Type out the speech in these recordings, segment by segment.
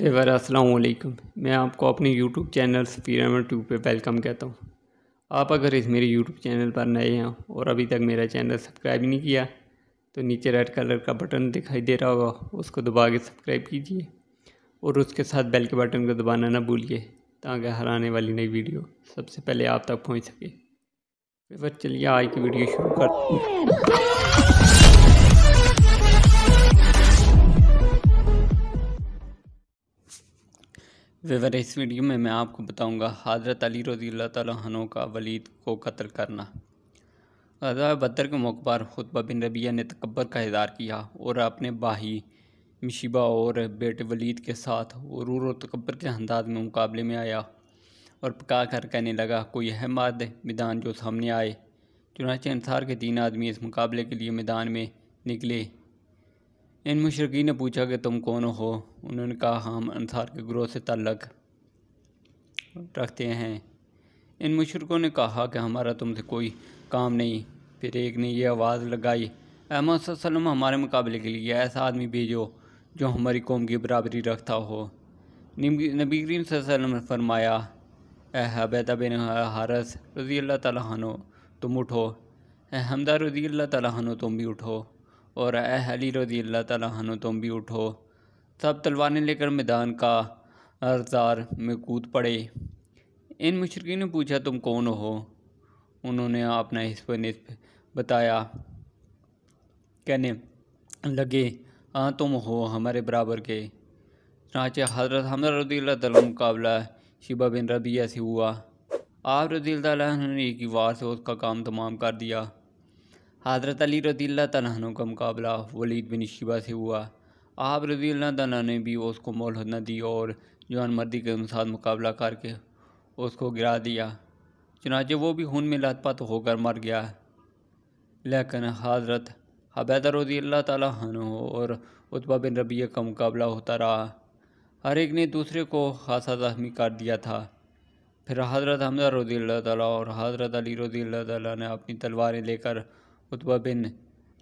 waiver असलकुम मैं आपको अपने यूट्यूब चैनल सफ़ीर ट्यूब पर वेलकम कहता हूँ आप अगर इस मेरे यूट्यूब चैनल पर नए हैं और अभी तक मेरा चैनल सब्सक्राइब नहीं किया तो नीचे रेड कलर का बटन दिखाई दे रहा होगा उसको दबा के सब्सक्राइब कीजिए और उसके साथ बेल के बटन को दबाना ना भूलिए ताकि हर आने वाली नई वीडियो सबसे पहले आप तक पहुँच सके वेवर चलिए आज की वीडियो शुरू कर वेवर इस वीडियो में मैं आपको बताऊंगा हज़रत अली रज़ी तु का वलीद को कत्ल करना रजा बदर के मौके पर खुतबा बिन रबिया ने तकबर का इजहार किया और अपने बाही मशीबा और बेटे वलीद के साथ और तकबर के अंदाज में मुकाबले में आया और पका कर कहने लगा कोई अहम आद मैदान जो सामने आए चुनाचे अनसार के तीन आदमी इस मुकाबले के लिए मैदान में निकले इन मुशरकिन ने पूछा कि तुम कौन हो उन्होंने कहा हम अनसार के ग्रोह से तल्लक रखते हैं इन मुशरकों ने कहा कि हमारा तुमसे कोई काम नहीं फिर एक ने यह आवाज़ लगाई अहमद हमारे मुकाबले के लिए ऐसा आदमी भेजो जो हमारी कौम की बराबरी रखता हो नबी करीम सल्लम ने फरमाया अहबैदा बिन हारस रज़ी अल्लाह तुम उठो अहमदा रज़ी अल्लाह तुम भी उठो और अह अली रजी अल्लाह तु तुम भी उठो सब तलवारें लेकर मैदान का अरजार में कूद पड़े इन मशरकिन ने पूछा तुम कौन हो उन्होंने अपना हिस्ब नस्ब बताया कहने लगे हाँ तुम हो हमारे बराबर के चाचे हजरत हमदा रदी मुकाबला शिबा बिन रबिया से हुआ आप एक ही वार से उसका काम तमाम कर दिया हज़रत अली रदील तन का मुकाबला वलीद बिन शिबा से हुआ आप रदील्ला तन ने भी उसको मोल न दी और जवान मर्दी के अनुसार मुकाबला करके उसको गिरा दिया चुनाचे वो भी खून में लथपथ होकर मर गया लेकिन हज़रत हबैदा रजी अल्लाह तन और उतबा बिन रबिया का मुकाबला होता रहा हर एक ने दूसरे को खासा जख्मी कर दिया था फिर हज़रत हमजा रजी अल्लाह तला और हज़रत अली रजी अल्लाह तला ने अपनी तलवारें लेकर उतबा बिन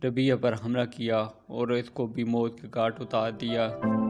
रबिया पर हमला किया और इसको भी मौत के घाट उतार दिया